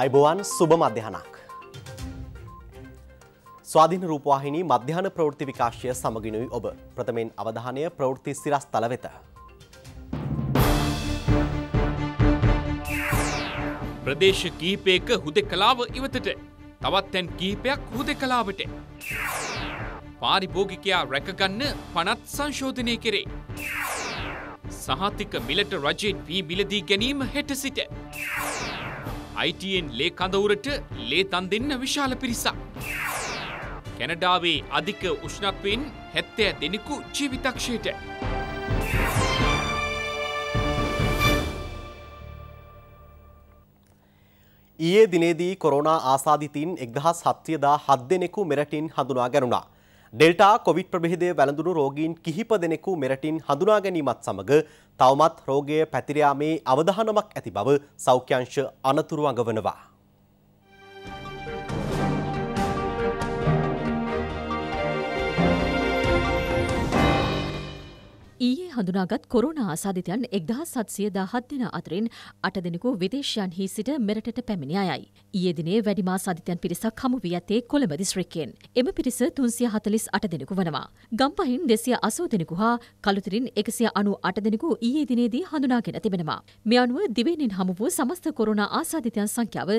අයිබෝවන් සුබ මධ්‍යහනක්. ස්වාධීන රූපවාහිනී මධ්‍යහන ප්‍රවෘත්ති විකාශය සමගිනුයි ඔබ ප්‍රථමයෙන් අවධානය ප්‍රවෘත්ති සිරස් තල වෙත. ප්‍රදේශ කීපයක හුද කලාව ඉවතට තවත් තැන් කීපයක් හුද කලාවට. පාරිභෝගිකයා රැකගන්න පනත් සංශෝධනය කෙරේ. සහතික මිලට රජෙන් වී මිලදී ගැනීම හෙට සිට. අයිටයෙන් ලේ කඳවුරට ලේ තන් දෙන්න විශාල පිරිසක්. කැනඩාවේ අධික උෂ්ණත්වයෙන් හැත්තෑ දෙනෙකු ජීවිතක්ෂයට. ඊයේ දිනේදී කොරෝනා ආසාධිතීන් එක්දහස් හත්්‍රියදා හත් දෙනෙකු මෙරටින් හඳුනා ගැනුණා. ඩෙල්ටා කොවිඩ් ප්‍රභේදය වැළඳුණු රෝගීන් කිහිප දෙනෙකු මෙරටින් හඳුනා ගැනීමත් සමග තවමත් රෝගය පැතිරයාමේ අවධානමක් ඇති බව සෞඛ්‍යංශ අනතුරු අඟවනවා. හඳුනාගත් කොරුණ ආසාධිතයන් එක්දහ සත්සිය දාහත් දෙෙන අතරින් අට දෙනෙකු විදේශයන්හි සිට මෙරටට පැමිණ අයයි. ඊයේදිනේ වැඩිමා සාධිතයන් පිරිසක් හමු වී ඇතේ කොළඹ දිස්ත්‍රික්කෙන්. එම පිරිස තුන්සිය හතලිස් අට දෙනෙකු වනවා. ගම්පහින් දෙසිය අසූ දෙනෙකු හා කළුතරින් එකසිය අනු අට දෙනෙකු ඊයේ දිනේදී හඳුනාගෙන තිබෙනවා. මේ අනුව දිවෙනින් හමු වූ සමස්ත කොරුණ ආසාධිතයන් සංඛ්‍යාව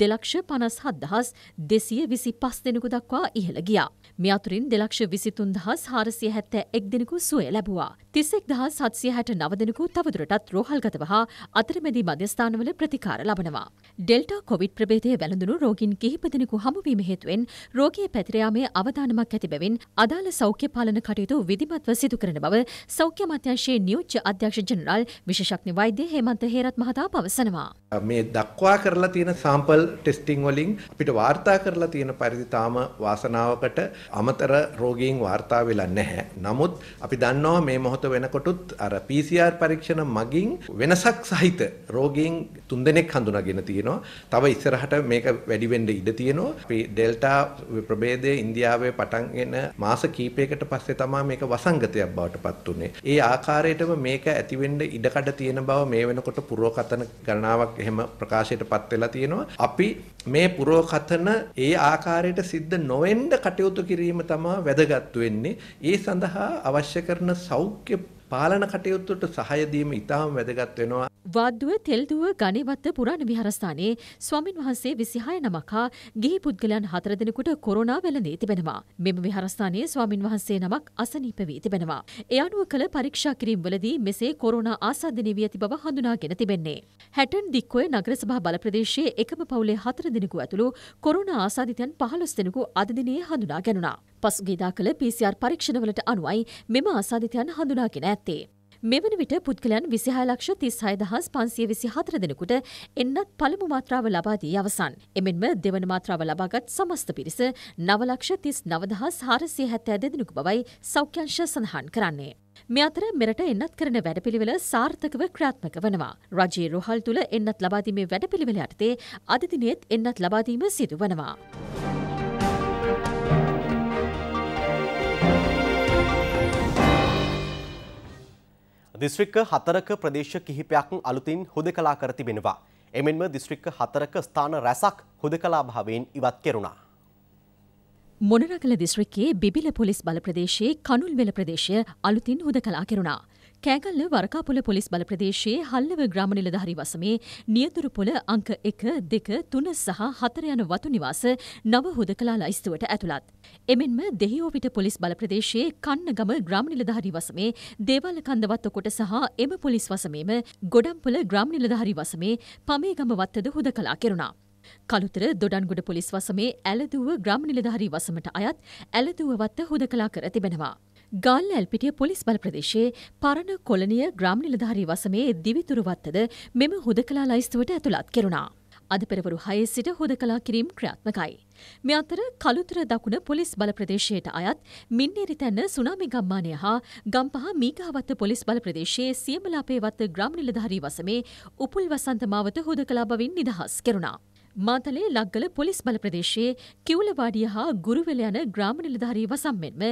දෙලක්ෂ පනස් හත්දහස් දෙසිය විසි පස් දෙනෙකු දක්වා ඉහළ ගියා. මේ අතුරින් දෙලක්ෂ විසිතුන් දහස් හාරසිය හැත්තෑ එක් දෙනෙකු සුවය ලැබවා. තිස්සේ එක් දහ සත්සිය හැට නවදනකු තවදුරටත් රෝහල්ගතව හා අතරමැදි මධ්‍යස්ථානවල ප්‍රතිකාර ලබනවා. ඩෙල්ටා කොවිඩ් ප්‍රබේදය වැළඳුණු රෝගින් කිහිපදෙනෙකු හමුවීම හේතුවෙන් රෝගී පැතිරයාමේ අවධානමක් ඇති බැවින් අදාළ සෞඛ්‍ය පාලන කටයුතු විධිමත්ව සිදු කරන බව සෞඛ්‍ය මත්‍යංශයේ නියෝජ්‍ය අධ්‍යක්ෂ ජනරල් විශෂක්ඥ වෛද්‍ය හේමන්ත හේරත් මහතා පවසනවා. මේ දක්වා කරලා තියෙන සාම්පල් ටෙස්ටිං වලින් අපිට වාර්තා කරලා තියෙන පරිදි තාම වාසනාවකට අමතර රෝගීන් වාර්තා වෙලා නැහැ. නමුත් අපි දන්නවා මේ මොහොත වෙන එතකොටුත් අර PCR පරීක්ෂණ මගින් වෙනසක් සහිත රෝගීන් තුන්දෙනෙක් හඳුනාගෙන තියෙනවා. තව ඉස්සරහට මේක වැඩි වෙන්න ඉඩ තියෙනවා. අපි ඩෙල්ටා ප්‍රභේදය ඉන්දියාවේ පටන්ගෙන මාස කීපයකට පස්සේ තමයි මේක වසංගතයක් බවට පත් උනේ. ඒ ආකාරයටම මේක ඇති වෙන්න ඉඩකඩ තියෙන බව මේ වෙනකොට පුරෝකතන ගණනාවක් එහෙම ප්‍රකාශයට පත් වෙලා තියෙනවා. අපි මේ පුරෝකතන ඒ ආකාරයට සිද්ධ නොවෙන්න කටයුතු කිරීම තමයි වැදගත් වෙන්නේ. ඒ සඳහා අවශ්‍ය කරන සෞඛ්‍ය පාලන කටයුත්තට සහය දීම ඉතාම වැදගත් වෙනවා. වාද්දුව තෙල්දුව ගණේවත්ත පුරාණ විහාරස්ථානයේ ස්වාමින් වහන්සේ 26 නමක් හා ගිහි පුද්ගලයන් 4 දෙනෙකුට කොරෝනා වැළඳී තිබෙනවා. මෙම විහාරස්ථානයේ ස්වාමින් වහන්සේ නමක් අසනීප වී තිබෙනවා. ඒ අනුව කළ පරීක්ෂා කිරීම්වලදී මෙසේ කොරෝනා ආසාදනය වී ඇති බව හඳුනාගෙන තිබෙන්නේ. හැටන් දික්කොය නගරසභා බල ප්‍රදේශයේ එකම පවුලේ 4 දෙනෙකු ඇතුළු කොරෝනා ආසාදිතයන් 15 දෙනෙකු අද දිනයේ හඳුනා ගැනුණා. පසුගේදා කළ PCR පරීක්ෂණවලට අනුවයි මෙම ආසාධිතයන් හඳුනාගෙන ඇත්තේ. මෙවන විට පුද්ගලයන් විසිහා ලක්ෂ තිස්හය දහස් පන්සිය විසි හතර දෙනෙකුට එන්නත් පළමු මාත්‍රාව ලබාදී අවසන්. එමෙන්ම දෙවන මාත්‍රාව ලබාගත් සමස්ත පිරිස නවලක්ෂ තිස් නවදහස් හාරසිය හැත්තෑ දෙදෙනෙකු බවයි සෞඛ්‍යංශ සඳහන් කරන්නේ. මේ අතර මෙරට එන්නත් කරන වැඩපිළිවෙල සාර්ථකව ක්‍රාත්මක වනවා. රජයේ රොහල් තුළ එන්නත් ලබාදීමේ වැඩපිළිවෙල යටතේ අදදිනයේත් එන්නත් ලබාදීම සිදු වනවා. දිස්ත්‍රික්ක හතරක ප්‍රදේශ කිහිපයක් අලුතින් හුදකලා කර තිබෙනවා. එමෙන්ම දිස්ත්‍රික්ක හතරක ස්ථාන රැසක් හුදකලා භාවයෙන් ඉවත් කෙරුණා. මොනරගල දිස්ත්‍රික්කයේ බිබිල පොලිස් බල ප්‍රදේශයේ කනුල්වෙල ප්‍රදේශය අලුතින් හුදකලා කෙරුණා. කෑගල්ල වරකාපොල පොලිස් බල ප්‍රදේශයේ හල්ලව ග්‍රාම නිලධාරී වසමේ නියදුරු පොළ අංක 1, 2, 3 සහ 4 යන වතු නිවාස නව හුදකලා ලයිස්තුවට ඇතුළත්. එමෙන්ම දෙහිඔවිට පොලිස් බල ප්‍රදේශයේ කන්නගම ග්‍රාම නිලධාරී වසමේ දේවාල කන්ද වත්ත කොට සහ එම පොලිස් වසමේම ගොඩම්පොළ ග්‍රාම නිලධාරී වසමේ පමේගම වත්තද හුදකලා කෙරුණා. කළුතර දොඩන්ගොඩ පොලිස් වසමේ ඇලදුව ග්‍රාම නිලධාරී වසමට අයත් ඇලදුව වත්ත හුදකලා කර තිබෙනවා. ගල් ඇල්පිටිය පොලිස් බල ප්‍රදේශයේ පරණ කොලනිය ග්‍රාම නිලධාරී වසමේ දිවිතුරුවත්තද මෙම හුදකලා ලයිස්තුවට ඇතුළත් කෙරුණා. අද පෙරවරු හයේ සිට හුදකලා කිරීම් ක්‍රියාත්මකයි. මේ අතර කළුතර දකුණ පොලිස් බල ප්‍රදේශයට අයත් මින්නේරිතැන්න සුනාමි ගම්මානය හා ගම්පහ මීගාවත්ත පොලිස් බල ප්‍රදේශයේ සියමලාපේවත්ත ග්‍රාම නිලධාරී වසමේ උපුල් වසන්ත මාවත හුදකලා බවින් නිදහස් කෙරුණා. මාතලේ ලක්ගල පොලිස් බල ප්‍රදේශයේ කිවුලවාඩිය හා ගුරුවෙල යන ග්‍රාම නිලධාරී වසම් මෙන්ම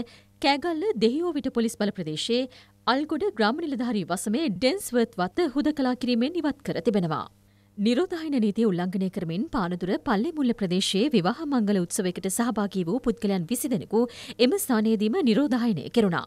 කෑගල්ල දෙහිෝවිට පොලිස් බල ප්‍රදේශයේ අල්ගොඩ ග්‍රාම නිලධාරී වසමේ ඩෙන්ස්වර්ත් වත හුදකලා කිරීමෙන් ඉවත් කර තිබෙනවා. නිරෝධායන නීතිය උල්ලංඝනය කරමින් පානදුර පල්ලි මුල්ල ප්‍රදේශයේ විවාහ මංගල උත්සවයකට සහභාගී වූ පුද්ගලයන් විසි දෙනෙකු එම ස්ථානයේදීම නිරෝධායනය කෙරුණා.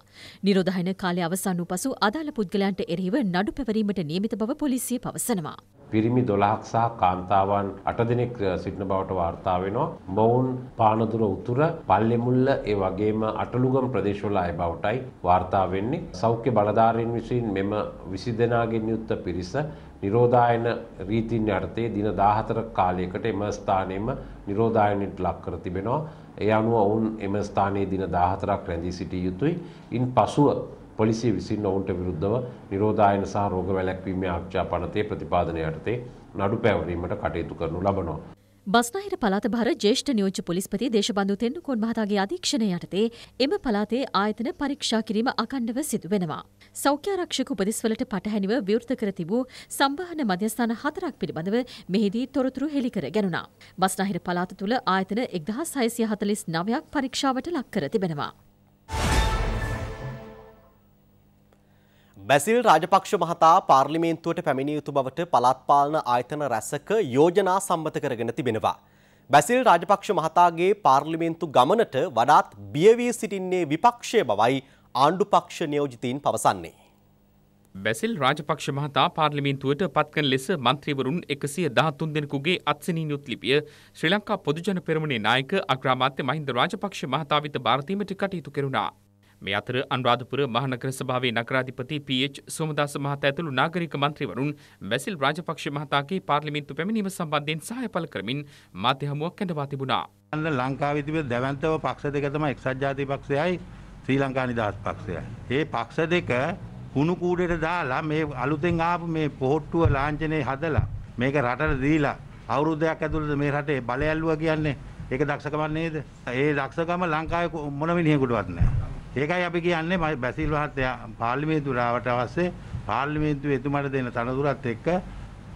නිරෝධායන කාලය අවසන් වූ පසු අදාළ පුද්ගලයන්ට එරෙහිව නඩු පැවරීමට නියමිත බව පොලිසිය පවසනවා. පිරිමි 12ක් සහ කාන්තාවන් 8 දෙනෙක් සිටින බවට වාර්තා වෙනවා. මොවුන් පානදුර උතුර, පල්ලෙමුල්ල ඒ වගේම අටලුගම් ප්‍රදේශවල අය බවටයි වාර්තා වෙන්නේ. සෞඛ්‍ය බලධාරීන් විසින් මෙම 20 දෙනාගෙන් යුක්ත පිරිස නිරෝධායන රීතින් යටතේ දින 14 කාලයකට එම ස්ථානෙම නිරෝධායනයට ලක් කර තිබෙනවා. ඒ අනුව ඔවුන් එම ස්ථානයේ දින 14ක් රැඳී සිටිය යුතුයි. ඉන් පසුව පොලිසිය විසින් ඔවුන්ට විරුද්ධව නිරෝධායන සහ රෝග වැළැක්වීමේ ආක්ෂාපනතේ ප්‍රතිපාදනය යටතේ නඩු පැවරීමට කටයුතු කරනු ලබනවා. බස්නාහිර පළාත භාර ජේෂ්ඨ නියෝජ්‍ය පොලිස්පති දේශබන්දු තෙන්නුකෝන් මහතාගේ අධීක්ෂණය යටතේ එම පළාතේ ආයතන පරීක්ෂා කිරීම අකණ්ඩව සිදු වෙනවා. සෞඛ්‍යාරක්ෂක උපදෙස්වලට පටහැනිව විවෘත කර තිබූ සම්බාහන මධ්‍යස්ථාන හතරක් පිළිබඳව මෙහිදී තොරතුරු හෙළිකර ගැනුණා. බස්නාහිර පළාත තුළ ආයතන එක්දහස් හයසිය හතලිස් නවයක් පරීක්ෂාවට ලක් කර තිබෙනවා. බැසිල් රාජපක්ෂ මහතා පාර්ලිමේන්තුවට පැමිණිය යුතු බවට පළාත් පාලන ආයතන රැසක යෝජනා සම්මත කරගෙන තිබෙනවා. බැසිල් රාජපක්ෂ මහතාගේ පාර්ලිමේන්තු ගමනට වඩාත් බියවී සිටින්නේ විපක්ෂය බවයි ආණ්ඩුපක්ෂ නියෝජිතීන් පවසන්නේ. බැසිල් රාජපක්ෂ මහතා පාර්ලිමින්තුවට පත්කන ලෙස මන්ත්‍රීවරුන් එකසිය දහතුන් දෙනෙකුගේ අත්සනී යුත් ලිපිය ශ්‍රී ලංකා පොදුජන පෙරමුණේ නායක අග්‍රාමාත්‍ය මහින්ද රාජපක්ෂ මහතා වෙත භාරතීමට කටයුතු කෙරුණා. මේ අතර අනුරාධපුර මහනගර සභාවේ නගරාධිපති පීච් සෝමදාස මහතා ඇතුළු නාගරික මන්ත්‍රීවරුන් වැසිල් රාජපක්ෂ මහතාගේ පාර්ලිමේන්තු පැමිණීම සම්බන්ධයෙන් සහාය පළ කරමින් මාධ්‍ය හමුවක් ඇඳවා තිබුණා. ලංකාවේ තිබෙන දැවැන්තව පක්ෂ දෙක තමයි එක්සත් ජාතික පක්ෂයයි ශ්‍රී ලංකා නිදහස් පක්ෂයයි. මේ පක්ෂ දෙක කුණු කූඩේට දාලා මේ අලුතෙන් ආපු මේ පොහොට්ටුව ලාංඡනේ හදලා මේක රටට දීලා අවුරුද්දයක් ඇතුළත මේ රටේ බලය ඇල්ලුවා කියන්නේ ඒක දක්ෂකමක් නේද? ඒ දක්ෂකම ලංකාවේ මොන මිනිහෙකුටවත් නැහැ. ඒකයි අපි කියන්නේ බැසිල් මහත්තයා පාර්ලිමේන්තුවට අවශ්‍ය පාර්ලිමේන්තුවේ එතුමාට දෙන තනතුරත් එක්ක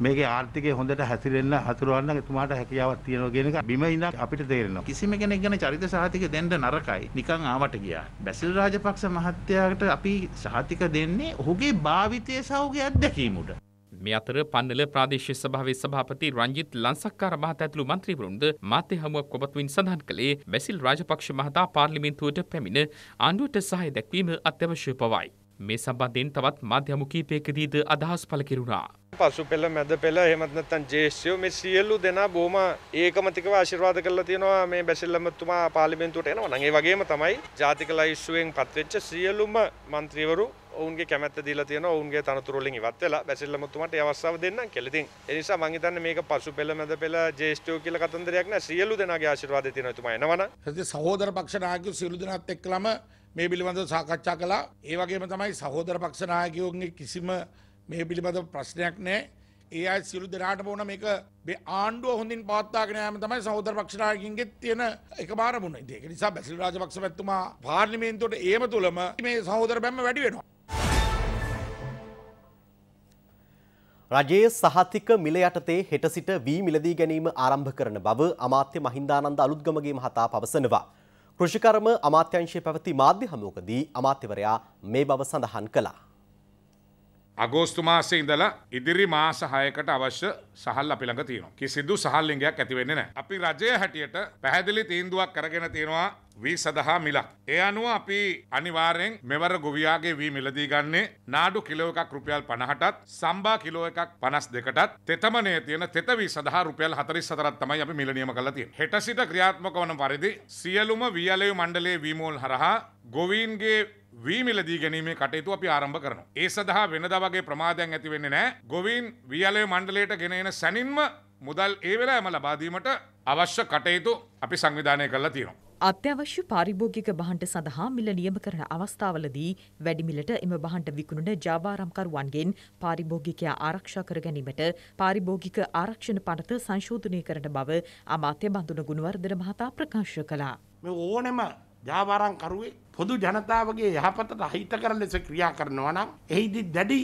මේකේ ආර්ථිකය හොඳට හැසිරෙන්න හතුරවන්න එතුමාට හැකියාවක් තියෙනවා කියන එක බිම ඉඳන් අපිට තේරෙනවා. කිසිම කෙනෙක් ගැන චරිත සහතික දෙන්න නරකයි. නිකන් ආවට ගියා. බැසිල් රාජපක්ෂ මහත්තයාට අපි සහතික දෙන්නේ ඔහුගේ භාවිතය සහ ඔහුගේ අත්දැකීම උඩ. මේ අතර පන්නල ප්‍රාදේශ සභාවේ සභාපති රංජිත් ලන්සක්කාර මහතා ඇතුළු මන්ත්‍රීවරුන්ද මාධ්‍ය හමුවක් කොබත්වින් සඳහන් කළේ බැසිල් රාජපක්ෂ මහතා පාර්ලිමේන්තුවට පැමිණ ආණ්ඩුවට සහාය දැක්වීම අත්‍යවශ්‍ය පවයි. මේ සම්බන්ධයෙන් තවත් මාධ්‍යම කීපයකදීද අදහස් පළ කෙරුණා. පසු පෙළ මැද පෙළ එහෙමත් නැත්නම් ජේෂ්ඨයෝ මේ සියලු දෙනා බොහොම ඒකමතිකව ආශිර්වාද කරලා තියෙනවා මේ බැසිල්ලමතුමා පාර්ලිමේන්තුවට එනවා නම් ඒ වගේම තමයි ජාතික ලයිස්ට්ුවෙන් පත්වෙච්ච සියලුම മന്ത്രിවරු ඔවුන්ගේ කැමැත්ත දීලා තියෙනවා ඔවුන්ගේ තනතුරු වලින් ඉවත් වෙලා බැසිල්ලමතුමාට ඒ අවස්ථාව දෙන්නම් කියලා. ඉතින් ඒ නිසා මම හිතන්නේ මේක පසු පෙළ මැද පෙළ ජේෂ්ඨයෝ කියලා කතන්දරයක් නෑ සියලු දෙනාගේ ආශිර්වාදය තියෙනවා එතුමා එනවනම්. හරි සහෝදර පක්ෂ නායකයෝ සියලු දෙනාත් එක්කලම මේ පිළිබඳ සාකච්ඡා කළා ඒ වගේම තමයි සහෝදර පක්ෂ නායකයෝගේ කිසිම මේ පිළිබඳ ප්‍රශ්නයක් නැහැ. ඒ අය සියලු දෙනාටම ඕන මේක මේ ආණ්ඩුව හොඳින් පවත්වාගෙන යාම තමයි සහෝදර පක්ෂ නායකින්ගේ තියෙන එකපාර මුණ. ඒක නිසා බැසිල් රාජපක්ෂ මැතිතුමා පාර්ලිමේන්තුවට ඒම තුලම මේ සහෝදර බැම්ම වැඩි වෙනවා. රජයේ සහතික මිල යටතේ හෙට සිට වී මිලදී ගැනීම ආරම්භ කරන බව අමාත්‍ය මහින්දානන්ද අලුත්ගමගේ මහතා පවසනවා. කෘෂිකර්ම අමාත්‍යංශයේ පැවති මාධ්‍ය හමුවකදී අමාත්‍යවරයා මේ බව සඳහන් කළා. අගෝස්තු මාසේ ඉඳලා ඉදිරි මාස 6කට අවශ්‍ය සහල් අපි ළඟ තියෙනවා. කිසිදු සහල්ලිංගයක් ඇති වෙන්නේ නැහැ. අපි රජය හැටියට පැහැදිලි තීන්දුවක් අරගෙන තියෙනවා වී සඳහා මිලක්. ඒ අනුව අපි අනිවාර්යෙන් මෙවර ගොවියාගේ වී මිලදී ගන්නේ නාඩු කිලෝ එකක් රුපියල් 50ටත් සම්බා කිලෝ එකක් 52ටත් තෙතමනේ තියෙන තෙත වී සඳහා රුපියල් 44ක් තමයි අපි මිල නියම කරලා තියෙන්නේ. හෙට සිට ක්‍රියාත්මක වන පරිදි සියලුම වියලේ මණ්ඩලයේ වීමෝල් හරහා ගොවීන්ගේ වීමිලදී ගැනීමේ කටයුතු අපි ආරම්භ කරනවා. ඒ සඳහා වෙනදා වගේ ප්‍රමාදයන් ඇති වෙන්නේ නැහැ. ගොවීන් වියලේ මණ්ඩලයට ගෙන එන සැනින්ම මුදල් ඒ වෙලාවෙම ලබා දීමට අවශ්‍ය කටයුතු අපි සංවිධානය කරලා තියෙනවා. අත්‍යවශ්‍ය පාරිභෝගික බහන්ට සඳහා මිල නියම කරන අවස්ථාවලදී වැඩිමිලට එම බහන්ට විකුණන ජාවාරම්කරුවන්ගෙන් පාරිභෝගිකයා ආරක්ෂා කර ගැනීමට පාරිභෝගික ආරක්ෂණ පනත සංශෝධනය කරන බව අමාත්‍ය බඳුන ගුණවර්ධන මහතා ප්‍රකාශ කළා. මේ ඕනෙම ජාවාරංකරුවේ පොදු ජනතාවගේ යහපතට අහිතකර ලෙස ක්‍රියා කරනවා නම් එහිදි දැඩි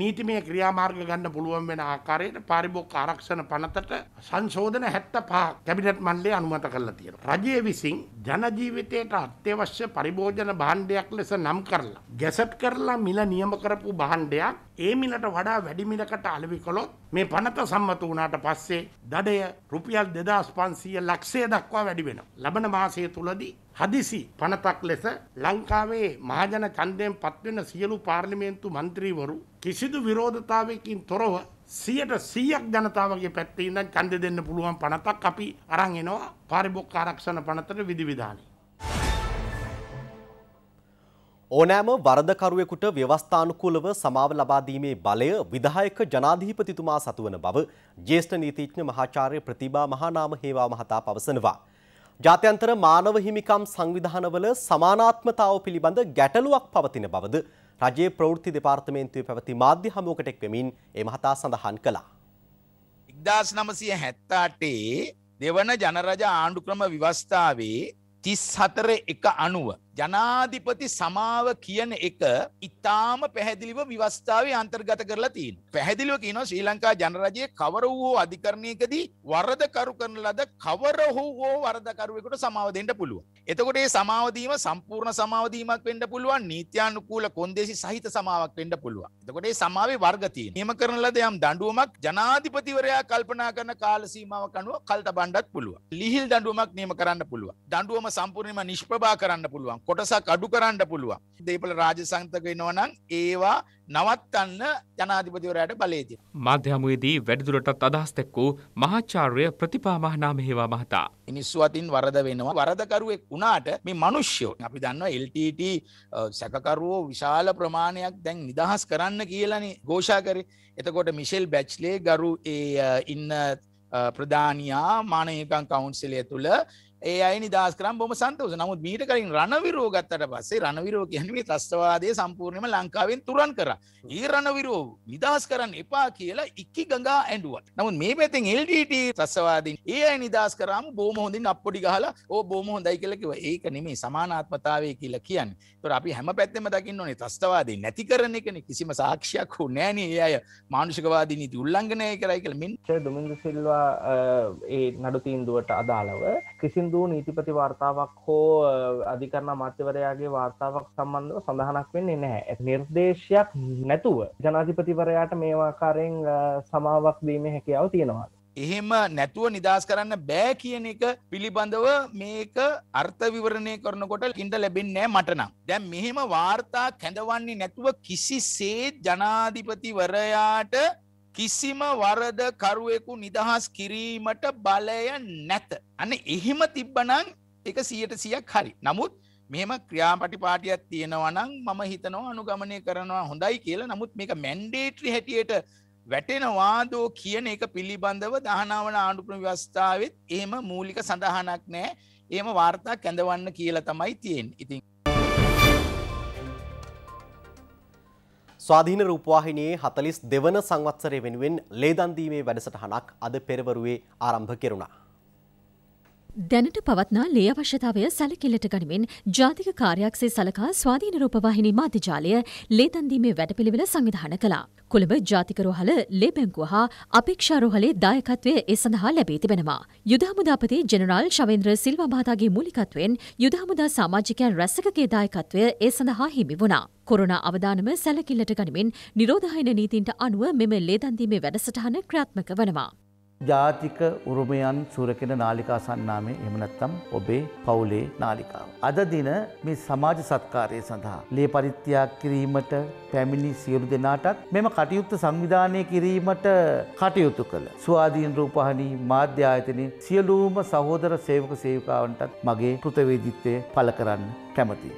නීතිමය ක්‍රියාමාර්ග ගන්න පුළුවන් වෙන ආකාරයට පාරිභෝගික ආරක්ෂණ පනතට සංශෝධන 75 කැබිනට් මණ්ඩලය අනුමත කරලා තියෙනවා. රජය විසින් ජන ජීවිතයට අත්‍යවශ්‍ය පරිභෝජන භාණ්ඩයක් ලෙස නම් කරලා ගැසට් කරලා මිල නියම කරපු භාණ්ඩයක් ඒ මිලට වඩා වැඩි මිලකට අලෙවි කළොත් මේ පනත සම්මත වුණාට පස්සේ දඩය රුපියල් 2500 ලක්ෂය දක්වා වැඩි වෙනවා. ලබන මාසය තුලදී හදිසි පනතක් ලෙස ලංකාවේ මහජන ඡන්දයෙන් පත්වෙන සියලු පාර්ලිමේන්තු මන්ත්‍රීවරු කිසිදු විරෝධතාවයකින් තොරව සියට සීයක් ජනතාවගේ පැත්තේ ඉඳන් ඡන්දෙ දෙන්න පුළුවන් පනතක් අපි අරන් එනවා පාරිභෝගික ආරක්ෂණ පනතට විධිවිධානය. ඕනෑම වරදකරුවෙකුට ව්‍යවස්ථානුකූලව සමාව ලබාදීමේ බලය විධායක ජනාධීපතිතුමා සතුවන බව ජේෂ්ඨ නීතිඥ මහාචාර්ය ප්‍රතිබා මහානාම හේවා මහතා පවසනවා. ජාත්‍යන්තර මානව හිමිකම් සංවිධානවල සමානාත්මතාව පිළිබඳ ගැටලුවක් පවතින බවද රජයේ ප්‍රවෘත්ති දෙපාර්තමේන්තුවේ පැවති මාධ්‍ය හමුවකට එක්වෙමින් ඒ මහතා සඳහන් කළා. 1978 දෙවන ජනරජ ආණ්ඩුක්‍රම ව්‍යවස්ථාවේ 34 එක අනුව ජනාධිපති සමාව කියන එක ඉතාම පැහැදිලිව විවස්ථාවේ අන්තර්ගත කරලා තියෙන. පැහැදිලිව කියනවා ශ්‍රී ලංකා ජනරජයේ කවර වූ අධිකරණයකදී වරදකරු කරන ලද කවර හෝ වරදකරුවෙකුට සමාව දෙන්න පුළුවන්. එතකොට මේ සමාව දීම සම්පූර්ණ සමාව දීමක් වෙන්න පුළුවන් නීත්‍යානුකූල කොන්දේසි සහිත සමාවක් වෙන්න පුළුවන්. එතකොට මේ සමාවේ වර්ග තියෙන. නියම කරන ලද යම් දඬුවමක් ජනාධිපතිවරයා කල්පනා කරන කාල සීමාවක් අනුව කල් තබන්නත් පුළුවන්. ලිහිල් දඬුවමක් නියම කරන්න පුළුවන්. දඬුවම සම්පූර්ණයෙන්ම නිෂ්ප්‍රභා කරන්න පුළුවන්. පුළුවන් කොටසක් අඩු කරන්න පුළුවන් දේපල රාජසංතක වෙනවනම් ඒවා නවත්තන්න ජනාධිපතිවරයට බලේති. මාධ්‍යමුවේදී වැඩිදුරටත් අදහස් දැක්වූ මහාචාර්ය ප්‍රතිපා මහනාම හේවා මහතා. මිනිස්සු අතින් වරද වෙනවා වරදකරුවෙක් වුණාට මේ මිනිස්සුයෝ අපි දන්නවා LTT සැකකරුවෝ විශාල ප්‍රමාණයක් දැන් නිදහස් කරන්න කියලානේ ഘോഷා කරේ. එතකොට මිෂෙල් බැච්ලේ ගරු ඒ ඉන්න ප්‍රධානියා මානයකම් කවුන්සිලය තුළ ඒ අය නිදස් කරම් බොම සන්තවස නමුත් මීට කලින් රණවිරෝ ගත්තට පස්සේ රණවිරෝ කියන්නේ ත්‍රස්තවාදය සම්පූර්ණයම ලංකාවෙන් තුරන් කර. ඒ රණවිරෝ නිදහස් කරන්න එපා කියලා ඉක්කි ගඟා ඇඩුවත්. නමුත් මේ පැතින් LDT ත්‍රස්තවාදීන් ඒ අය නිදහස් කරාම බොහොම හොඳින් අප්පොඩි ගහලා ඕ බොහොම හොඳයි කියලා කිව්වා. ඒක නෙමෙයි සමානාත්මතාවය කියලා කියන්නේ. ඒතර අපි හැම පැත්තෙම දකින්න ඕනේ ත්‍රස්තවාදී නැති කරන එකනේ කිසිම සාක්ෂියක් හෝ නැණි ඒ අය මානුෂිකවාදී නීති උල්ලංඝනය කරයි කියලා මින් දුමින්ද සිල්වා ඒ නඩු තීන්දුවට අදාළව කිසිම කිසිදු නීතිපති වාර්තාවක් හෝ අධිකරණ මාත්‍යවරයාගේ වාර්තාවක් සම්බන්ධව සඳහනක් වෙන්නේ නැහැ නිර්දේශයක් නැතුව ජනාධිපතිවරයාට මේවාකාරයෙන් සමාවක් දීම හැකියාව තියෙනවා එහෙම නැතුව නිදස් කරන්න බෑ කියන එක පිළිබඳව මේක අර්ථ විවරණය කරනකොට ලින්ට ලැබෙන්නේ මටනම් දැන් මෙහෙම වාර්තා කැඳවන්නේ නැතුව කිසි සේ ජනාධිපතිවරයාට කිසිම වරද කරුවෙකු නිදහස් කිරීමට බලය නැත. අන්න එහෙම තිබ්බනං එක සියට සියක් හරි. නමුත් මෙම ක්‍රියාපටිපාටියක් තියෙනවනං මම හිතනවා අනුගමනය කරනවා හොඳයි කියලා නමුත් මේක මැන්ඩේට්‍රි හැටියට වැටෙනවාදෝ කියන එක පිළිබඳව දහනාවන ආණ්ඩුක්‍රම ව්‍යවස්ථාවත් ඒම මූලික සඳහනක් නෑ ඒම වාර්තා කැඳවන්න කියලා තමයි තියෙන් ඉතින් ස්වාධීන රූපවාහිනයේ 42 වන සංවත්සරය වෙනුවෙන් ලේදන්දීමේ වැඩසටහනක් අද පෙරවරුවේ ආරම්භ කෙරුණා. දැනට පවත්නා ලේ අවශ්‍යතාවය සැලකිල්ලට ගනිමින් ජාතික කාර්යක්ෂේ සලකා ස්වාධීන රූපවාහිනී මාධ්‍යජාලය ලේතන්දීමේ වැඩපිළිවෙල සංවිධාන කළා. කොළඹ ජාතික රෝහල ලේ බැංකුව හා අපේක්ෂා රෝහලේ දායකත්වය ඒ සඳහා ලැබී තිබෙනවා. යුද හමුදාපති ජෙනරාල් ශවේන්ද්‍ර සිල්වා මහතාගේ මූලිකත්වයෙන් යුද හමුදා සමාජිකයන් රැසකගේ දායකත්වය ඒ සඳහා හිමි වුණා. කොරණ අවදානම සැලකිල්ලට ගනිමින් නිරෝධායන නීතින්ට අනුව මෙම ලේදන්දීමේ වැඩසටහන ක්‍රියාත්මක වනවා. ජාතික උරුමයන් සුරකින නාලිකා සන්නාමය එහෙම නැත්නම් ඔබේ පවුලේ නාලිකාව. අද දින මේ සමාජ සත්කාරය සඳහා ලේ පරිත්‍යාග කිරීමට පැමිණි සියලු දෙනාටත් මෙම කටයුත්ත සංවිධානය කිරීමට කටයුතු කළ ස්වාධීන රූපවාහිනී මාධ්‍ය ආයතනයේ සියලුම සහෝදර සේවක සේවිකාවන්ටත් මගේ කෘතවේදීත්වය පළ කරන්න කැමතියි.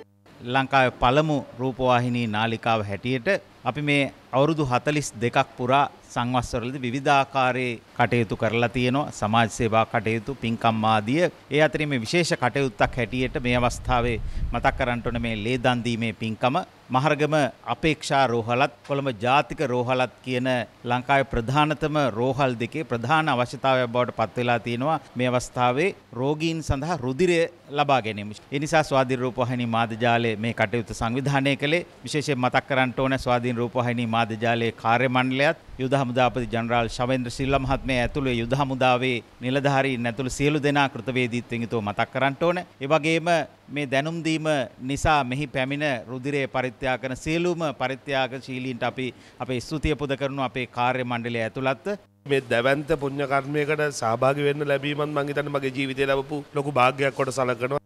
ලංකාවේ පළමු රූපවාහිනී නාලිකාව හැටියට අපි මේ අවුරුදු 42ක් පුරා සංවස්වරලදී විවිධාකාරයේ කටයුතු කරලා තියෙනවා සමාජ සේවා කටයුතු පින්කම් ආදිය. ඒ අතරින් මේ විශේෂ කටයුත්තක් හැටියට මේ අවස්ථාවේ මතක් කරන්ට මේ ලේ දන් දීමේ පින්කම මහරගම අපේක්ෂා රෝහලත් කොළඹ ජාතික රෝහලත් කියන ලංකාවේ ප්‍රධානතම රෝහල් දෙකේ ප්‍රධාන අවශ්‍යතාවයක් බවට පත් වෙලා තියෙනවා මේ අවස්ථාවේ රෝගීන් සඳහා රුධිරය ලබා ගැනීම. ඒ නිසා ස්වාධීන රූපවාහිනී මාධ්‍යාලයේ මේ කටයුතු සංවිධානය කළේ විශේෂයෙන් මතක් කරන්න ඕන ස්වාධීන රූපවාහිනී මාධ්‍යාලයේ කාර්ය මණ්ඩලයත් යුද හමුදාපති ජනරාල් ශවේන්ද්‍ර සිල්ල මහත්මයා ඇතුළේ යුද හමුදාවේ නිලධාරීන් ඇතුළු සියලු දෙනා කෘතවේදීත්වයෙන් යුතුව මතක් කරන්න ඕන. ඒ වගේම මේ දැනුම් දීම නිසා මෙහි පැමිණ රුධිරය පරිත්‍යා කරන සියලුම පරිත්‍යාගශීලීන්ට අපි අපේ ස්තුතිය පුද කරනු අපේ කාර්ය මණ්ඩලය ඇතුළත් මේ දැවන්ත පුණ්‍ය කර්මයකට සහභාගී වෙන්න ලැබීමත් මං හිතන්නේ මගේ ජීවිතේ ලැබපු ලොකු භාග්යයක් කොට සලකනවා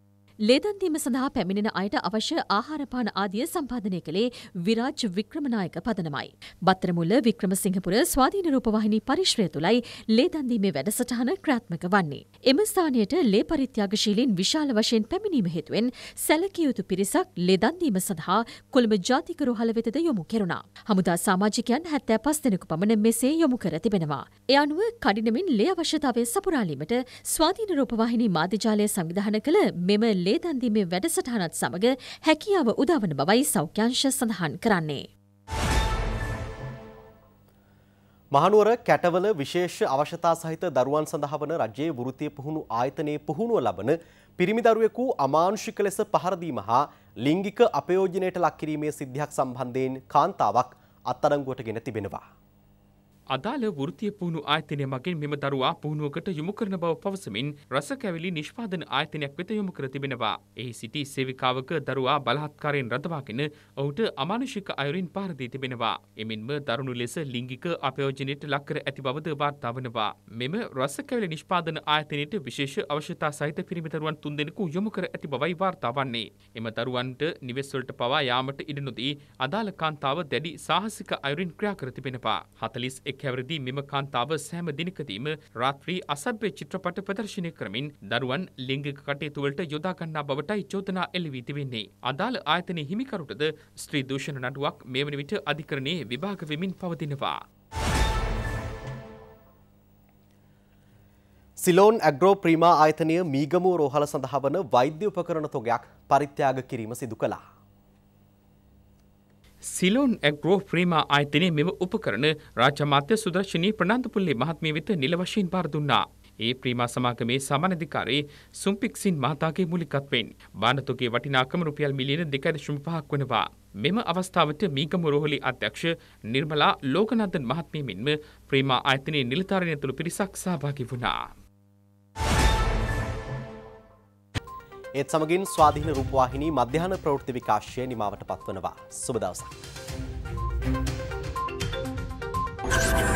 ලේදන්දීම සඳහා පැමිණෙන අයට අවශ්‍ය ආහාරපාන ආදිය සම්පාදනය කළේ විරාජ් වික්‍රමනායක පදනමයි. බත්තරමුල්ල වික්‍රමසිංහපුර ස්වාධීන රූපවාහිනී පරිශ්‍රය තුළයි ලේදන්දීමේ වැඩසටහන ක්‍රාත්මක වන්නේ. එම ස්ථානයට ලේ පරිත්‍යාගශීලින් විශාල වශයෙන් පැමිණීම හේතුවෙන් සැලකිය යුතු පිරිසක් ලේදන්දීම සඳහා කොළඹ ජාතික රෝහල වෙතද යොමු කෙරුණා. හමුදා සමාජිකයන් හැත්තෑ පස් දෙනෙකු පමණ මෙසේ යොමු කර තිබෙනවා. එ අනුව කඩිනමින් ලේ අවශ්‍යතාවය සපුරාලීමට ස්වාධීන රූපවාහිනී මාධ්‍යජාලය සංවිධාන කළ මෙම ලේදන්දීමේ වැඩසටහනත් සමඟ හැකියාව උදාවන බවයි සෞඛ්‍යංශ සඳහන් කරන්නේ. මහනුවර කැටවල විශේෂ අවශ්‍යතා සහිත දරුවන් සඳහා වන රජයේ වෘතිය පුහුණු ආයතනයේ පුහුණුව ලබන පිරිමි දරුවෙකු අමානුෂික ලෙස පහරදීම හා ලිංගික අපයෝජනයට ලක්කිරීමේ සිද්ධියක් සම්බන්ධයෙන් කාන්තාවක් අත්අඩංගුවට ගෙන තිබෙනවා. අදාළ වෘත්තීය පුහුණු ආයතනය මගින් මෙම දරුවා පුහුණුවකට යොමු කරන බව පවසමින් රස කැවිලි නිෂ්පාදන ආයතනයක් වෙත යොමු කර තිබෙනවා. එහි සිටි සේවිකාවක දරුවා බලහත්කාරයෙන් රඳවාගෙන ඔහුට අමානුෂික අයුරින් පහර දී තිබෙනවා. එමෙන්ම දරුණු ලෙස ලිංගික අපයෝජනයට ලක් කර ඇති බවද වාර්තා වනවා. මෙම රස කැවිලි නිෂ්පාදන ආයතනයට විශේෂ අවශ්‍යතා සහිත පිරිමි දරුවන් තුන්දෙනෙකු යොමු කර ඇති බවයි වාර්තා වන්නේ. එම දරුවන්ට නිවෙස් වලට පවා යාමට ඉඩ නොදී අදාළ කාන්තාව දැඩි සාහසික අයුරින් ක්‍රියා කර තිබෙනවා. 41 කැවරදී මෙම කාන්තාව සෑම දිනකදීම රාත්‍රී අසභ්‍ය චිත්‍රපට ප්‍රදර්ශනය කරමින් දරුවන් ලිංගික කටයුතුවලට යොදාගන්නා බවටයි චෝදනා එල්ලවී තිබෙන්නේ. අදාළ ආයතනයේ හිමිකරුටද ස්ත්‍රී දූෂණ නඩුවක් මේ වන විට අධිකරණයේ විභාග වෙමින් පවතිනවා. සිලෝන් ඇග්‍රෝ ප්‍රීමා ආයතනය මීගමූ රෝහල සඳහා වන වෛද්‍ය උපකරණ තොගයක් පරිත්‍යාග කිරීම සිදු කළා. සිලෝන් ඇග්‍රෝ ප්‍රීමා ආයතනයේ මෙම උපකරණ රාජ්‍ය මාත්‍ය සුදර්ශනී ප්‍රනාන්දුපුල්ලේ මහත්මිය වෙත නිල වශයෙන් බාර දුන්නා. ඒ ප්‍රීමා සමාගමේ සමානධිකාරී සුම්පික්සින් මහතාගේ මුලිකත්වෙන් බානතුගේ වටිනාකම රුපියල් මිලියන 2.5ක් වනවා. මෙම අවස්ථාවට මීගම රෝහලේ අධ්‍යක්ෂ නිර්මලා ලෝකනන්දන් මහත්මිය මෙන්ම ප්‍රීමා ආයතනයේ නිලධාරීන් ඇතුළු පිරිසක් සහභාගී වුණා. ඒත් සමගින් ස්වාධීන රූපවාහිනී මධ්‍යහන ප්‍රවෘත්ති විකාශය නිමාවට පත්වනවා. සුබ දවසක්. Thank you.